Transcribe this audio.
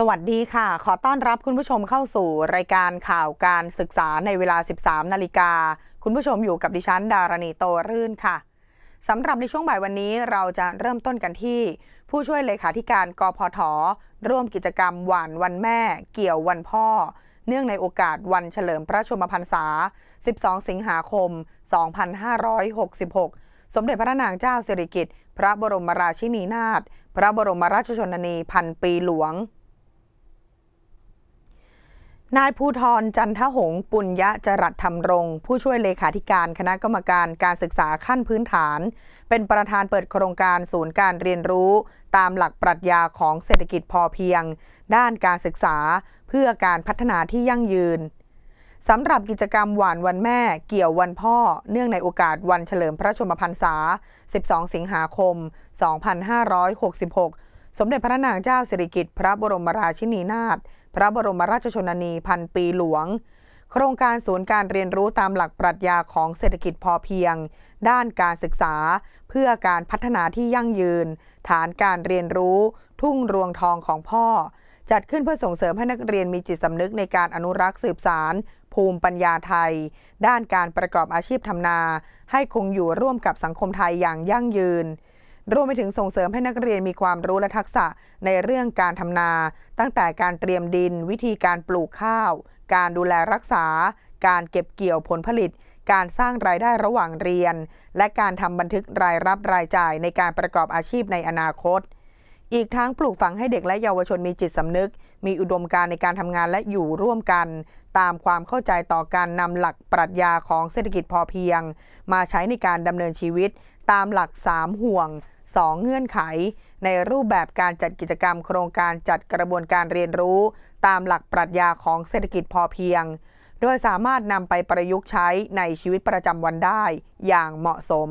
สวัสดีค่ะ ขอต้อนรับคุณผู้ชมเข้าสู่รายการข่าวการศึกษาในเวลา 13 นาฬิกา คุณผู้ชมอยู่กับดิฉัน ดารณีโตรื่นค่ะ สำหรับในช่วงบ่ายวันนี้เราจะเริ่มต้นกันที่ ผู้ช่วยเลขาธิการกพทร่วมกิจกรรมหวานวันแม่ เกี่ยววันพ่อ เนื่องในโอกาสวันเฉลิมพระชมพรรษา 12 สิงหาคม 2566 สมเด็จพระนางเจ้าสิริกิติ์พระบรมราชินีนาถ พระบรมราชชนนีพันปีหลวงนายภูธรจันทหงปุญญะจรัตธรรมรง ผู้ช่วยเลขาธิการคณะกรรมการการศึกษาขั้นพื้นฐาน เป็นประธานเปิดโครงการศูนย์การเรียนรู้ ตามหลักปรัชญาของเศรษฐกิจพอเพียง ด้านการศึกษาเพื่อการพัฒนาที่ยั่งยืน สำหรับกิจกรรมหวานวันแม่เกี่ยววันพ่อเนื่องในโอกาสวันเฉลิมพระชนมพรรษา 12 สิงหาคม 2566สมเด็จพระนางเจ้าสิริกิติ์พระบรมราชินีนาถพระบรมราชชนนีพันปีหลวง โครงการศูนย์การเรียนรู้ตามหลักปรัชญาของเศรษฐกิจพอเพียง ด้านการศึกษาเพื่อการพัฒนาที่ยั่งยืน ฐานการเรียนรู้ทุ่งรวงทองของพ่อ จัดขึ้นเพื่อส่งเสริมให้นักเรียนมีจิตสำนึกในการอนุรักษ์สืบสารภูมิปัญญาไทย ด้านการประกอบอาชีพทำนา ให้คงอยู่ร่วมกับสังคมไทยอย่างยั่งยืนรวมไปถึงส่งเสริมให้นักเรียนมีความรู้และทักษะในเรื่องการทำนา ตั้งแต่การเตรียมดินวิธีการปลูกข้าว การดูแลรักษา การเก็บเกี่ยวผลผลิต การสร้างรายได้ระหว่างเรียน และการทำบันทึกรายรับรายจ่ายในการประกอบอาชีพในอนาคต อีกทั้งปลูกฝังให้เด็กและเยาวชนมีจิตสำนึก มีอุดมการณ์ในการทำงานและอยู่ร่วมกัน ตามความเข้าใจต่อการนำหลักปรัชญาของเศรษฐกิจพอเพียง มาใช้ในการดำเนินชีวิตตามหลักสามห่วง2เงื่อนไขในรูปแบบการจัดกิจกรรมโครงการจัดกระบวนการเรียนรู้ ตามหลักปรัชญาของเศรษฐกิจพอเพียง โดยสามารถนำไปประยุกต์ใช้ในชีวิตประจำวันได้อย่างเหมาะสม